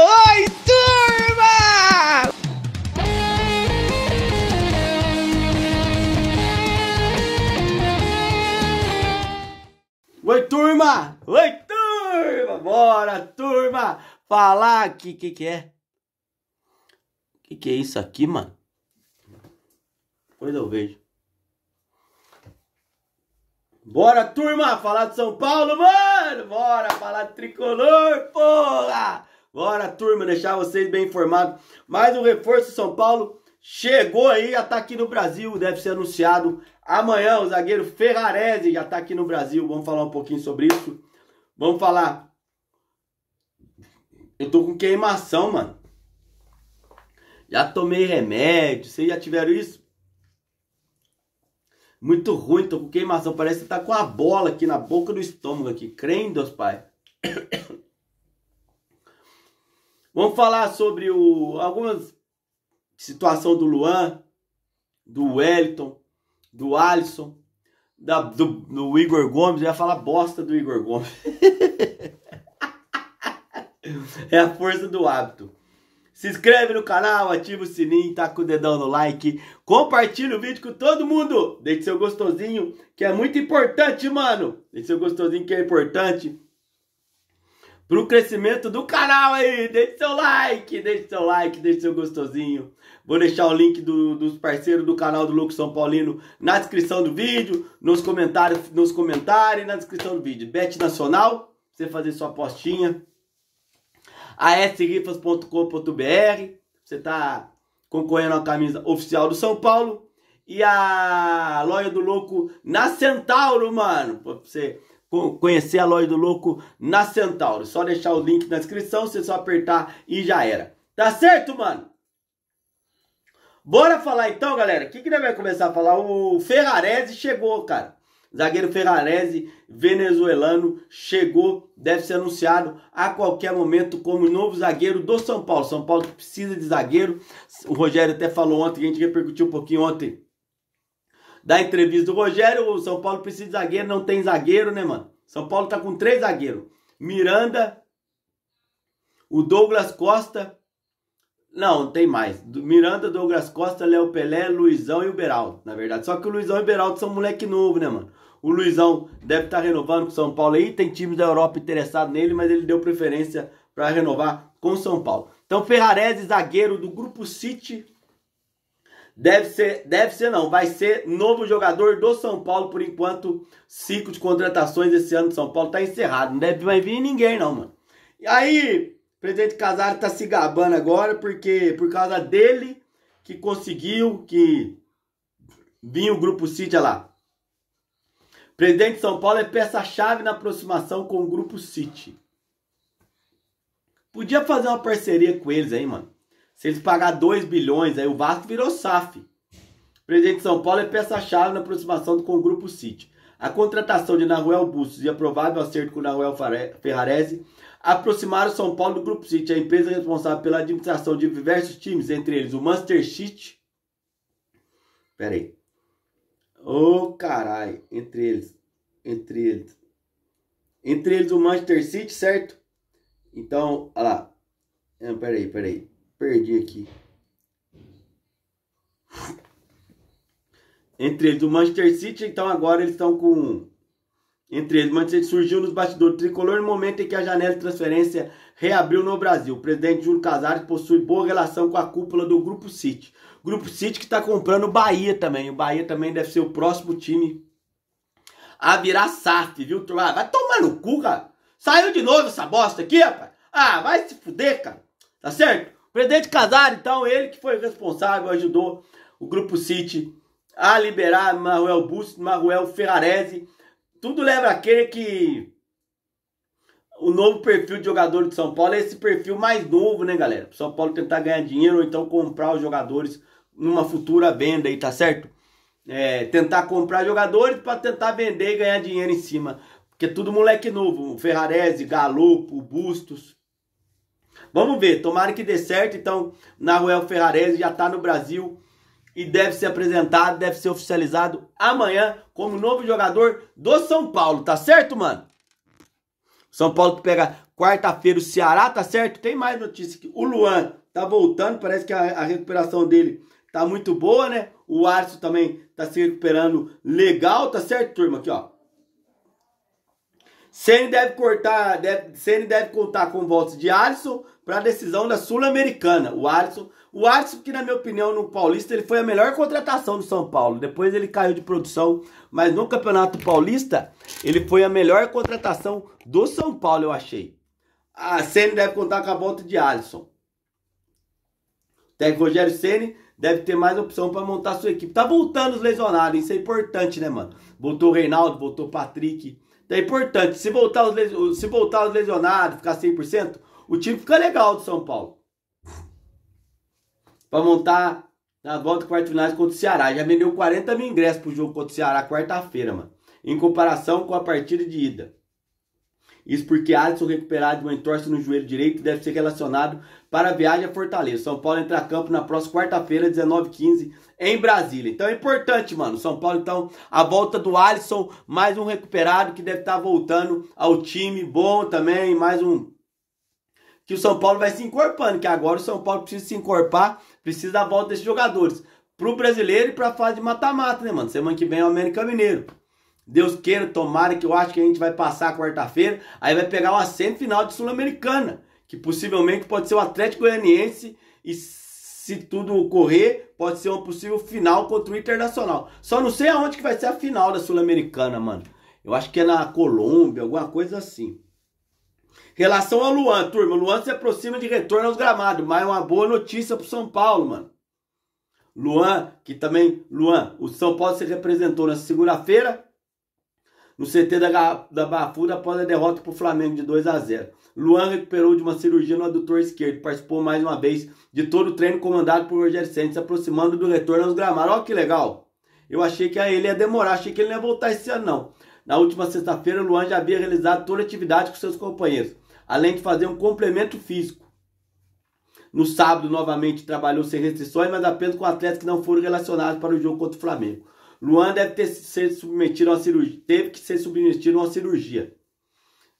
Oi, turma! Oi, turma! Oi, turma! Bora, turma! Falar aqui, que que é? Que que é isso aqui, mano? Pois eu vejo. Bora, turma! Falar de São Paulo, mano! Bora falar de tricolor, porra! Bora, turma, deixar vocês bem informados. Mais um reforço São Paulo. Chegou aí, já tá aqui no Brasil, deve ser anunciado amanhã. O zagueiro Ferrarese já tá aqui no Brasil. Vamos falar um pouquinho sobre isso. Vamos falar. Eu tô com queimação, mano. Já tomei remédio. Vocês já tiveram isso? Muito ruim, tô com queimação. Parece que tá com a bola aqui na boca do estômago aqui. Crem, Deus Pai. Vamos falar sobre o, algumas situação do Luan, do Wellington, do Alisson, da, do, do, Igor Gomes. Eu ia falar bosta do Igor Gomes. é a força do hábito. Se inscreve no canal, ativa o sininho, taca tá o dedão no like, compartilha o vídeo com todo mundo. Deixe seu gostosinho, que é muito importante, mano. Deixe seu gostosinho que é importante pro crescimento do canal aí. Deixe seu like, deixe seu like, deixe seu gostosinho. Vou deixar o link do, dos parceiros do canal do Lucas São Paulino na descrição do vídeo, nos comentários, nos comentários e na descrição do vídeo. Bet Nacional, você fazer sua apostinha. asrifas.com.br, você tá concorrendo a camisa oficial do São Paulo. E a loja do louco na Centauro, mano. Pra você conhecer a loja do louco na Centauro. Só deixar o link na descrição, você só apertar e já era. Tá certo, mano? Bora falar então, galera. O que, que nós vai começar a falar? O Ferrarese chegou, cara. Zagueiro Ferrarese, venezuelano, chegou, deve ser anunciado a qualquer momento como novo zagueiro do São Paulo. São Paulo precisa de zagueiro. O Rogério até falou ontem, a gente repercutiu um pouquinho ontem da entrevista do Rogério. O São Paulo precisa de zagueiro, não tem zagueiro, né, mano? São Paulo está com três zagueiros. Miranda, o Douglas Costa. Não, tem mais. Miranda, Douglas Costa, Léo Pelé, Luizão e o Beraldo, na verdade. Só que o Luizão e o Beraldo são moleque novo, né, mano? O Luizão deve estar tá renovando com o São Paulo aí. Tem times da Europa interessados nele, mas ele deu preferência para renovar com o São Paulo. Então, Ferrarese, zagueiro do Grupo City Deve ser, deve ser não, vai ser novo jogador do São Paulo por enquanto. Ciclo de contratações esse ano do São Paulo tá encerrado. Não deve mais vir ninguém não, mano. E aí, o presidente Casar tá se gabando agora porque por causa dele que conseguiu que vinha o grupo City olha lá. O presidente de São Paulo é peça chave na aproximação com o grupo City. Podia fazer uma parceria com eles aí, mano. Se eles pagar 2 bilhões, aí o Vasco virou SAF. O presidente de São Paulo é peça-chave na aproximação com o Grupo City. A contratação de Nahuel Bustos e a provável acerto com Nahuel Ferrarese aproximaram São Paulo do Grupo City, a empresa é responsável pela administração de diversos times, entre eles o Manchester City. Pera aí. Ô oh, caralho, entre eles, entre eles. Entre eles o Manchester City, certo? Então, olha lá. Peraí, peraí. Perdi aqui. Entre eles, o Manchester City, então agora eles estão com. Entre eles, o Manchester City surgiu nos bastidores tricolor no momento em que a janela de transferência reabriu no Brasil. O presidente Júlio Casares possui boa relação com a cúpula do Grupo City. Grupo City que está comprando o Bahia também. O Bahia também deve ser o próximo time a virar SAF, viu, ah, Vai tomar no cu, cara. Saiu de novo essa bosta aqui, rapaz. Ah, vai se fuder, cara. Tá certo? Presidente Casar, então, ele que foi responsável, ajudou o Grupo City a liberar Manuel Bustos, Manuel Ferrarese. Tudo leva a crer que o novo perfil de jogador de São Paulo é esse perfil mais novo, né, galera? O São Paulo tentar ganhar dinheiro ou então comprar os jogadores numa futura venda aí, tá certo? É, tentar comprar jogadores para tentar vender e ganhar dinheiro em cima. Porque é tudo moleque novo. Ferrarese, Galo, Bustos. Vamos ver, tomara que dê certo. Então, Naruel Ferrarese já está no Brasil e deve ser apresentado, deve ser oficializado amanhã como novo jogador do São Paulo, tá certo, mano? São Paulo que pega quarta-feira o Ceará, tá certo? Tem mais notícia aqui. O Luan tá voltando, parece que a, a recuperação dele tá muito boa, né? O Arthur também tá se recuperando legal, tá certo, turma? Aqui, ó. Ceni deve cortar, deve, Ceni deve contar com votos de Alisson, para a decisão da Sul-Americana. O Alisson, o Alisson que na minha opinião no Paulista ele foi a melhor contratação do São Paulo. Depois ele caiu de produção, mas no Campeonato Paulista ele foi a melhor contratação do São Paulo, eu achei. A Ceni deve contar com a volta de Alisson. Técnico Rogério Ceni deve ter mais opção para montar sua equipe. Tá voltando os lesionados, isso é importante, né, mano? Voltou o Reinaldo, voltou o Patrick. é importante, se voltar os, se voltar os lesionados, ficar 100%, o time fica legal do São Paulo. Pra montar na volta quarta finais contra o Ceará. Já vendeu 40 mil ingressos pro jogo contra o Ceará quarta-feira, mano. Em comparação com a partida de ida. Isso porque Alisson recuperado de uma entorse no joelho direito deve ser relacionado para a viagem a Fortaleza. São Paulo entra a campo na próxima quarta-feira, 19h15, em Brasília. Então é importante, mano. São Paulo, então, a volta do Alisson, mais um recuperado que deve estar tá voltando ao time. Bom também, mais um que o São Paulo vai se encorpando, que agora o São Paulo precisa se encorpar, precisa da volta desses jogadores. Pro brasileiro e pra fase de mata-mata, né, mano? Semana que vem é o América Mineiro. Deus queira, tomara que eu acho que a gente vai passar quarta-feira. Aí vai pegar uma semifinal de Sul-Americana, que possivelmente pode ser o Atlético Goianiense e se tudo ocorrer, pode ser uma possível final contra o Internacional. Só não sei aonde que vai ser a final da Sul-Americana, mano. Eu acho que é na Colômbia, alguma coisa assim. Relação ao Luan, turma. O Luan se aproxima de retorno aos gramados, mas é uma boa notícia pro São Paulo, mano. Luan, que também. Luan, o São Paulo se representou na segunda-feira no CT da, da Funda após a derrota para o Flamengo de 2 a 0. Luan recuperou de uma cirurgia no adutor esquerdo participou mais uma vez de todo o treino comandado por Rogério Santos, se aproximando do retorno aos gramados. Olha que legal! Eu achei que ele ia demorar, achei que ele não ia voltar esse ano, não. Na última sexta-feira, Luan já havia realizado toda a atividade com seus companheiros além de fazer um complemento físico. No sábado, novamente, trabalhou sem restrições, mas apenas com atletas que não foram relacionados para o jogo contra o Flamengo. Luan deve ter sido submetido a uma cirurgia, teve que ser submetido a uma cirurgia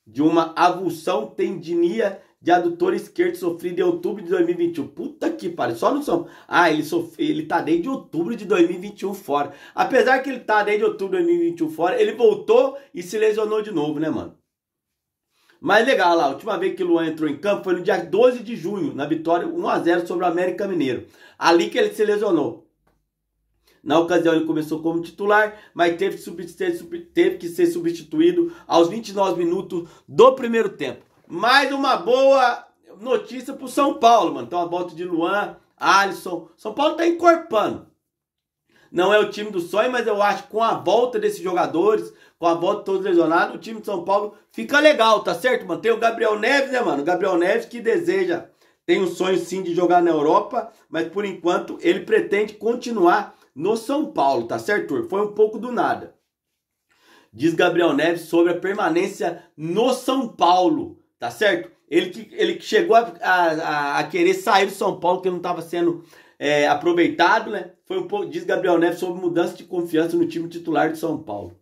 de uma avulsão tendinia de adutor esquerdo sofrida em outubro de 2021. Puta que pariu, só no som. Ah, ele, sofre, ele tá desde outubro de 2021 fora. Apesar que ele tá desde outubro de 2021 fora, ele voltou e se lesionou de novo, né, mano? Mas legal, lá, a última vez que o Luan entrou em campo foi no dia 12 de junho, na vitória 1x0 sobre o América Mineiro. Ali que ele se lesionou. Na ocasião ele começou como titular, mas teve que, teve que ser substituído aos 29 minutos do primeiro tempo. Mais uma boa notícia pro São Paulo, mano. Então a volta de Luan, Alisson. São Paulo tá encorpando. Não é o time do sonho, mas eu acho que com a volta desses jogadores, com a volta de todos lesionados, o time de São Paulo fica legal, tá certo, mano? Tem o Gabriel Neves, né, mano? O Gabriel Neves que deseja, tem um sonho sim de jogar na Europa, mas por enquanto ele pretende continuar no São Paulo, tá certo, Tur? Foi um pouco do nada. Diz Gabriel Neves sobre a permanência no São Paulo, tá certo? Ele que, ele que chegou a, a, a querer sair do São Paulo, que não estava sendo é, aproveitado, né? Foi um pouco, diz Gabriel Neves, sobre mudança de confiança no time titular de São Paulo.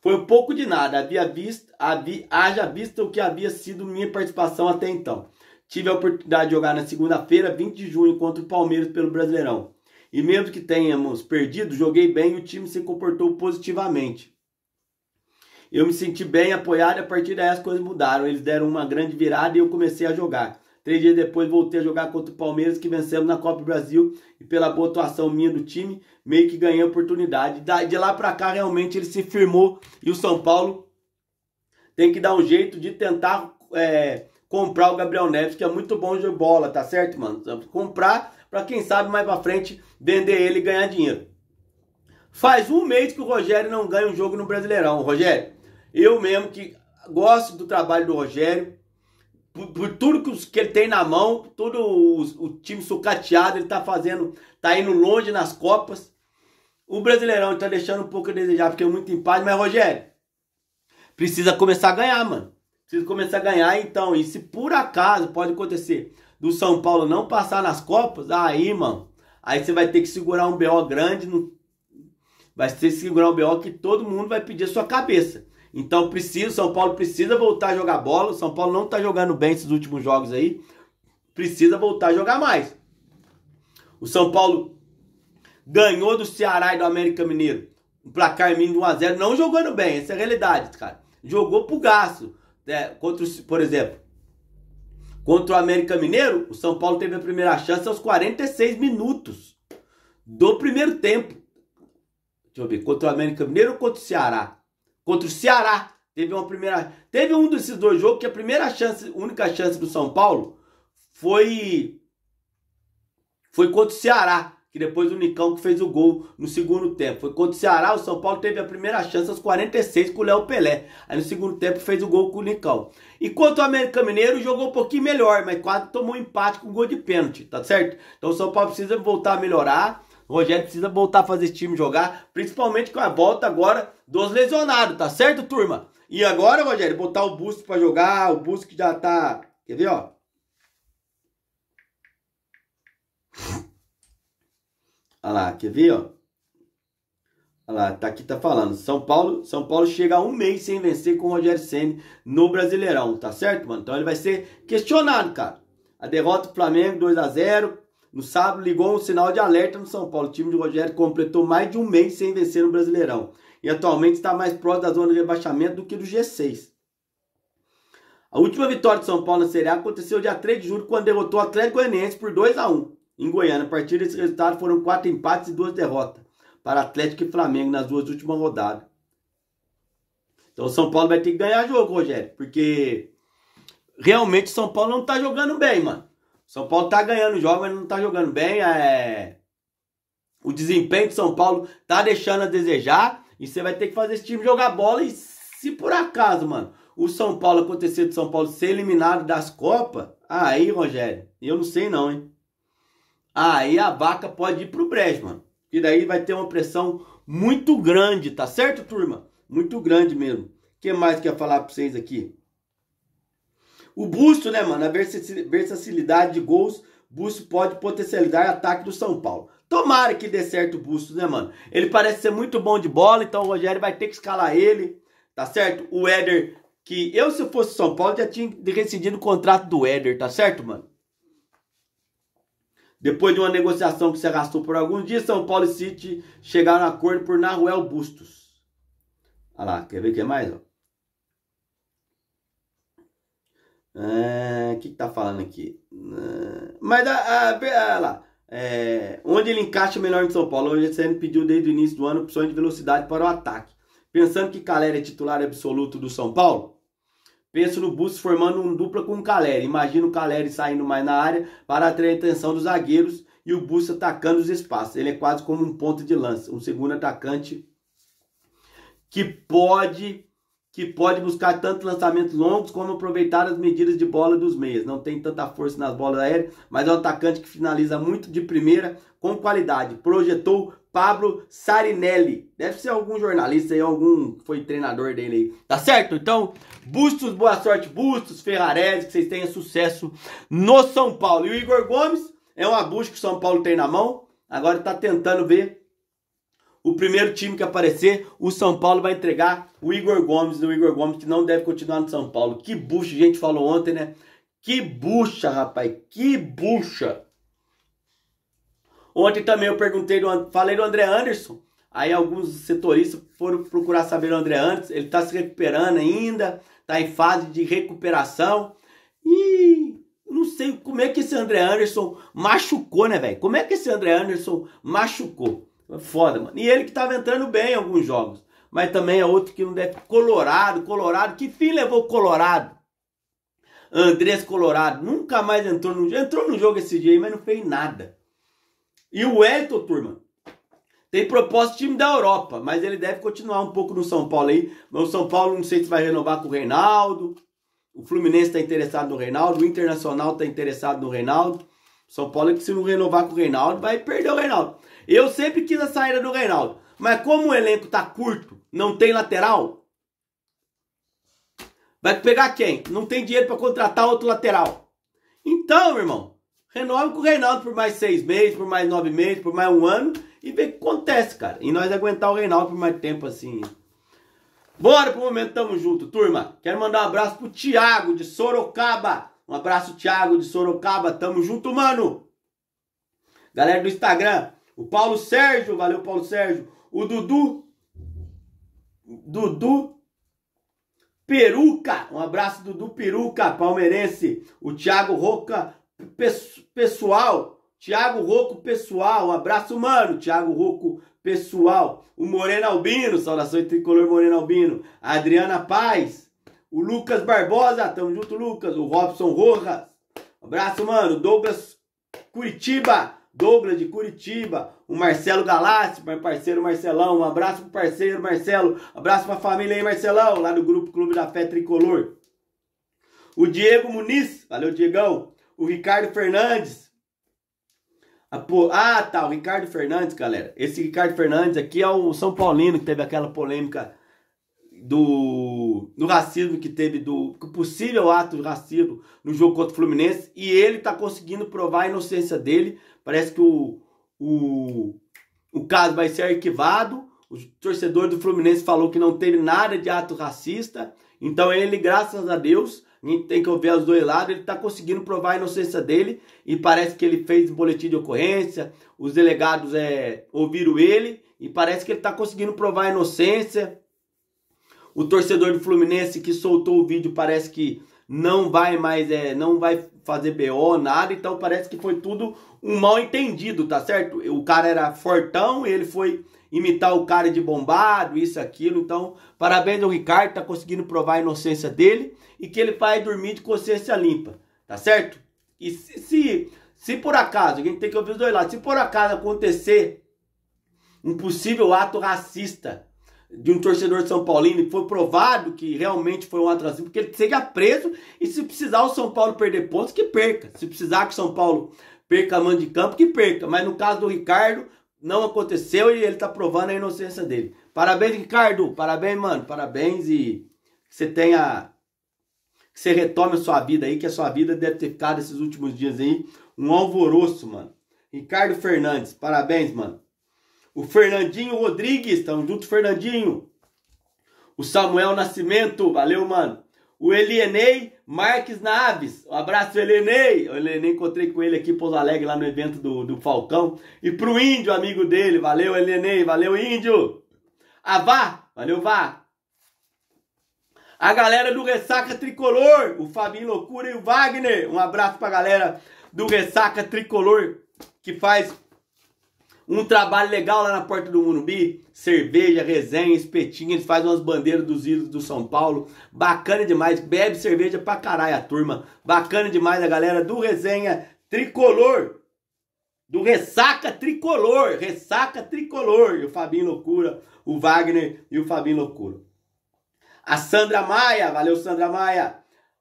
Foi um pouco de nada, havia visto, havia, haja visto o que havia sido minha participação até então. Tive a oportunidade de jogar na segunda-feira, 20 de junho, contra o Palmeiras pelo Brasileirão. E mesmo que tenhamos perdido, joguei bem e o time se comportou positivamente. Eu me senti bem apoiado e a partir daí as coisas mudaram. Eles deram uma grande virada e eu comecei a jogar. Três dias depois voltei a jogar contra o Palmeiras, que vencemos na Copa do Brasil. E pela boa atuação minha do time, meio que ganhei a oportunidade. De lá para cá, realmente, ele se firmou. E o São Paulo tem que dar um jeito de tentar é, comprar o Gabriel Neves, que é muito bom de bola, tá certo, mano? Comprar para quem sabe mais para frente vender ele e ganhar dinheiro. Faz um mês que o Rogério não ganha um jogo no Brasileirão. Rogério, eu mesmo que gosto do trabalho do Rogério, por, por, tudo que, ele tem na mão, todo o, o, time sucateado, ele tá fazendo, tá indo longe nas Copas. O Brasileirão tá deixando um pouco a desejar, porque é muito empate, mas Rogério, precisa começar a ganhar, mano. Precisa começar a ganhar, então. E se por acaso pode acontecer do São Paulo não passar nas Copas, aí, mano, aí você vai ter que segurar um BO grande, no... vai ter que segurar um BO que todo mundo vai pedir a sua cabeça. Então precisa, São Paulo precisa voltar a jogar bola. O São Paulo não está jogando bem esses últimos jogos aí. Precisa voltar a jogar mais. O São Paulo ganhou do Ceará e do América Mineiro. Um placar mínimo de 1x0, não jogando bem, essa é a realidade, cara. Jogou pro gasto. É, contra, o, por exemplo, contra o América Mineiro, o São Paulo teve a primeira chance aos 46 minutos do primeiro tempo. Deixa eu ver, contra o América Mineiro ou contra o Ceará? contra o Ceará. Teve uma primeira, teve um desses dois jogos que a primeira chance, única chance do São Paulo foi foi contra o Ceará, que depois o Nicão que fez o gol no segundo tempo. Foi contra o Ceará, o São Paulo teve a primeira chance aos 46 com o Léo Pelé. Aí no segundo tempo fez o gol com o Nicão. Enquanto o América Mineiro jogou um pouquinho melhor, mas quase tomou um empate com um gol de pênalti, tá certo? Então o São Paulo precisa voltar a melhorar o Rogério precisa voltar a fazer esse time jogar, principalmente com a volta agora dos lesionados, tá certo, turma? E agora, Rogério, botar o Busco para jogar, o Busco já tá, quer ver, ó? Olha lá, quer ver, ó? Olha lá, tá aqui tá falando. São Paulo, São Paulo chega um mês sem vencer com o Rogério Ceni no Brasileirão, tá certo, mano? Então ele vai ser questionado, cara. A derrota do Flamengo 2 a 0 no sábado, ligou um sinal de alerta no São Paulo. O time de Rogério completou mais de um mês sem vencer no Brasileirão. E atualmente está mais próximo da zona de rebaixamento do que do G6. A última vitória de São Paulo na Série A aconteceu dia 3 de julho, quando derrotou o Atlético Goianiense por 2 a 1 em Goiânia. A partir desse resultado, foram quatro empates e duas derrotas para Atlético e Flamengo nas duas últimas rodadas. Então o São Paulo vai ter que ganhar jogo, Rogério, porque realmente o São Paulo não está jogando bem, mano. São Paulo tá ganhando jogos, mas não tá jogando bem. É... O desempenho de São Paulo tá deixando a desejar. E você vai ter que fazer esse time jogar bola. E se por acaso, mano, o São Paulo acontecer do São Paulo ser eliminado das Copas, aí, Rogério, eu não sei não, hein? Aí a vaca pode ir pro brejo, mano. E daí vai ter uma pressão muito grande, tá certo, turma? Muito grande mesmo. O que mais que eu ia falar pra vocês aqui? O Busto, né, mano? A versatilidade de gols. Busto pode potencializar o ataque do São Paulo. Tomara que dê certo o Busto, né, mano? Ele parece ser muito bom de bola, então o Rogério vai ter que escalar ele, tá certo? O Éder, que eu, se eu fosse São Paulo, já tinha rescindido o contrato do Éder, tá certo, mano? Depois de uma negociação que se arrastou por alguns dias, São Paulo e City chegaram a acordo por Naruel Bustos. Olha lá, quer ver o que mais? Ó? O ah, que, está tá falando aqui? Ah, mas a, a, a ah, lá. É, onde ele encaixa melhor em São Paulo. O GCN pediu desde o início do ano opções de velocidade para o ataque. Pensando que Caleri é titular absoluto do São Paulo, penso no Bustos formando um dupla com o Caleri. Imagina o Caleri saindo mais na área para atrair a atenção dos zagueiros e o Bustos atacando os espaços. Ele é quase como um ponto de lança, um segundo atacante que pode que pode buscar tanto lançamentos longos como aproveitar as medidas de bola dos meias. Não tem tanta força nas bolas aéreas, mas é um atacante que finaliza muito de primeira com qualidade. Projetou Pablo Sarinelli. Deve ser algum jornalista aí, algum foi treinador dele aí. Tá certo? Então, Bustos, boa sorte, Bustos, Ferrarese, que vocês tenham sucesso no São Paulo. E o Igor Gomes é uma busca que o São Paulo tem na mão. Agora está tentando ver o primeiro time que aparecer, o São Paulo vai entregar o Igor Gomes, o Igor Gomes, que não deve continuar no São Paulo. Que bucha, a gente falou ontem, né? Que bucha, rapaz, que bucha. Ontem também eu perguntei, do, falei do André Anderson, aí alguns setoristas foram procurar saber do André Anderson, ele tá se recuperando ainda, tá em fase de recuperação, e não sei como é que esse André Anderson machucou, né, velho? Como é que esse André Anderson machucou? É foda, mano. E ele que tava entrando bem em alguns jogos. Mas também é outro que não deve. Colorado, Colorado. Que fim levou Colorado? Andrés Colorado. Nunca mais entrou no jogo. Entrou no jogo esse dia aí, mas não fez nada. E o Elton, turma. Tem proposta time da Europa, mas ele deve continuar um pouco no São Paulo aí. Mas o São Paulo não sei se vai renovar com o Reinaldo. O Fluminense está interessado no Reinaldo. O Internacional está interessado no Reinaldo. São Paulo que se não renovar com o Reinaldo, vai perder o Reinaldo. Eu sempre quis a saída do Reinaldo. Mas como o elenco tá curto, não tem lateral, vai pegar quem? Não tem dinheiro para contratar outro lateral. Então, meu irmão, renova com o Reinaldo por mais seis meses, por mais nove meses, por mais um ano e vê o que acontece, cara. E nós aguentar o Reinaldo por mais tempo assim. Bora pro momento, tamo junto, turma. Quero mandar um abraço pro Thiago de Sorocaba. Um abraço, Thiago de Sorocaba. Tamo junto, mano. Galera do Instagram, o Paulo Sérgio, valeu, Paulo Sérgio. O Dudu, Dudu Peruca, um abraço, Dudu Peruca, palmeirense. O Thiago Roca, pessoal. Thiago Roco, pessoal. Um abraço, mano. Thiago Roco, pessoal. O Moreno Albino, saudações tricolor Moreno Albino. A Adriana Paz, o Lucas Barbosa, tamo junto, Lucas. O Robson Rojas. Abraço, mano. Douglas Curitiba. Douglas de Curitiba, o Marcelo Galassi, meu parceiro Marcelão, um abraço pro parceiro Marcelo, abraço pra família aí Marcelão, lá do Grupo Clube da Fé Tricolor. O Diego Muniz, valeu Diegão, o Ricardo Fernandes, ah, ah tá, o Ricardo Fernandes galera, esse Ricardo Fernandes aqui é o São Paulino que teve aquela polêmica do, racismo que teve, do possível ato racismo no jogo contra o Fluminense, e ele está conseguindo provar a inocência dele. Parece que o, o, o caso vai ser arquivado. O torcedor do Fluminense falou que não teve nada de ato racista. Então ele, graças a Deus, a gente tem que ouvir os dois lados, ele está conseguindo provar a inocência dele e parece que ele fez boletim de ocorrência, os delegados é, ouviram ele e parece que ele está conseguindo provar a inocência. O torcedor do Fluminense que soltou o vídeo parece que não vai mais, é, não vai fazer BO, nada, então parece que foi tudo um mal entendido, tá certo? O cara era fortão, ele foi imitar o cara de bombado, isso, aquilo, então parabéns ao Ricardo, tá conseguindo provar a inocência dele e que ele vai dormir de consciência limpa, tá certo? E se, se, se por acaso, a gente tem que ouvir os dois lados, se por acaso acontecer um possível ato racista de um torcedor de São Paulino e foi provado que realmente foi um atraso, porque ele seja preso e se precisar o São Paulo perder pontos, que perca. Se precisar que o São Paulo perca a mão de campo, que perca. Mas no caso do Ricardo, não aconteceu e ele está provando a inocência dele. Parabéns, Ricardo. Parabéns, mano. Parabéns e que você tenha. Que você retome a sua vida aí, que a sua vida deve ter ficado esses últimos dias aí um alvoroço, mano. Ricardo Fernandes, parabéns, mano o Fernandinho Rodrigues, tamo junto, Fernandinho. O Samuel Nascimento, valeu, mano. O Elienei Marques Naves, um abraço, Elienei. O Elienei, encontrei com ele aqui em Pouso Alegre, lá no evento do, do Falcão. E pro Índio, amigo dele, valeu, Elienei, valeu, Índio. A Vá, valeu, Vá. A galera do Ressaca Tricolor, o Fabinho Loucura e o Wagner. Um abraço pra galera do Ressaca Tricolor, que faz um trabalho legal lá na porta do Munubi, cerveja, resenha, espetinho, eles fazem umas bandeiras dos ídolos do São Paulo. Bacana demais, bebe cerveja pra caralho a turma. Bacana demais a galera do resenha tricolor. Do ressaca tricolor, ressaca tricolor. E o Fabinho Loucura, o Wagner e o Fabinho Loucura. A Sandra Maia, valeu Sandra Maia.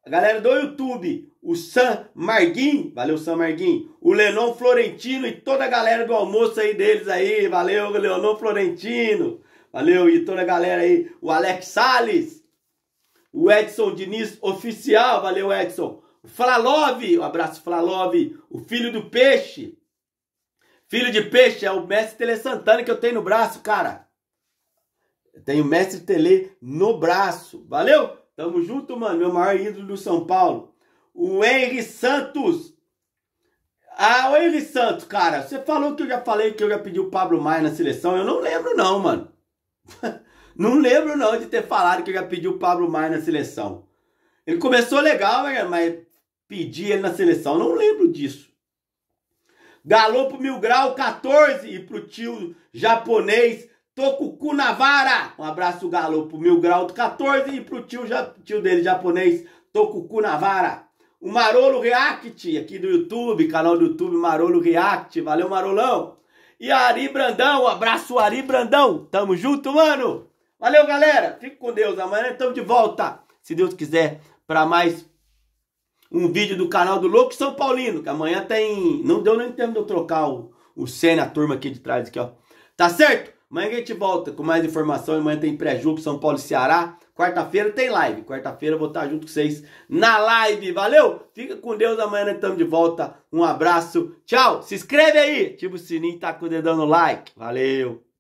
A galera do YouTube, o Sam Marguin, valeu Sam Marguin, o Lenon Florentino e toda a galera do almoço aí deles aí, valeu Lenon Florentino, valeu e toda a galera aí, o Alex Salles, o Edson Diniz oficial, valeu Edson, o Flalov, um abraço Flalov, o filho do peixe, filho de peixe é o mestre Tele Santana que eu tenho no braço, cara, eu tenho o mestre Tele no braço, valeu? Tamo junto, mano, meu maior ídolo do São Paulo o Henry Santos. Ah, o Henry Santos, cara, você falou que eu já falei que eu já pedi o Pablo Maia na seleção. Eu não lembro não, mano. não lembro não de ter falado que eu já pedi o Pablo Maia na seleção. Ele começou legal, né, mas pedir ele na seleção. Não lembro disso. Galo pro Mil Grau 14 e pro tio japonês Tokuku Navara. Um abraço, Galo, pro Mil Grau 14 e pro tio, tio dele japonês Tokuku Navara. O Marolo React, aqui do YouTube, canal do YouTube Marolo React. Valeu, Marolão. E Ari Brandão, abraço Ari Brandão. Tamo junto, mano. Valeu, galera. Fique com Deus. Amanhã estamos de volta, se Deus quiser, para mais um vídeo do canal do Louco São Paulino. Que amanhã tem. Não deu nem tempo de eu trocar o, o Senna, a turma aqui de trás, aqui, ó. Tá certo? Amanhã a gente volta com mais informação. Amanhã tem pré-jogo São Paulo e Ceará. Quarta-feira tem live. Quarta-feira eu vou estar junto com vocês na live. Valeu? Fica com Deus. Amanhã nós estamos de volta. Um abraço. Tchau. Se inscreve aí. Ativa o sininho e tá com o dedão no like. Valeu.